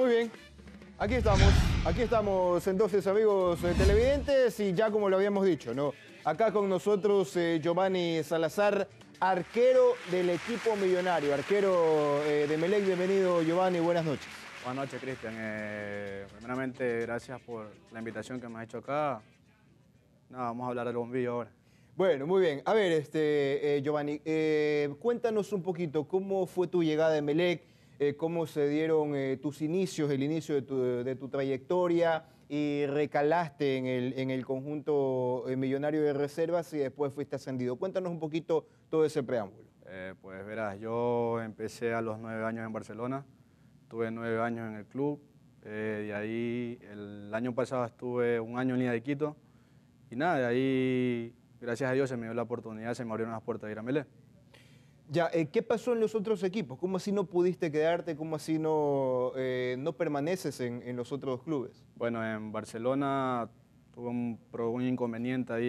Muy bien. Aquí estamos, aquí estamos entonces amigos eh, televidentes y ya como lo habíamos dicho, ¿no? Acá con nosotros eh, Giovanni Salazar, arquero del equipo millonario, arquero eh, de Melec. Bienvenido Giovanni, buenas noches. Buenas noches Cristian. primeramente gracias por la invitación que me has hecho acá. No, vamos a hablar del bombillo ahora. Bueno, muy bien. A ver, este, Giovanni, cuéntanos un poquito cómo fue tu llegada a Melec eh, cómo se dieron eh, tus inicios, el inicio de tu, trayectoria y recalaste en el, conjunto eh, millonario de reservas y después fuiste ascendido. Cuéntanos un poquito todo ese preámbulo. pues verás, yo empecé a los nueve años en Barcelona, tuve nueve años en el club, de ahí el año pasado estuve un año en Línea de Quito y nada, de ahí gracias a Dios se me dio la oportunidad, se me abrieron las puertas de ir a Melé. Ya, eh, ¿qué pasó en los otros equipos? ¿Cómo así no pudiste quedarte? ¿Cómo así no, eh, no permaneces en, los otros clubes? Bueno, en Barcelona tuvo un, un inconveniente ahí.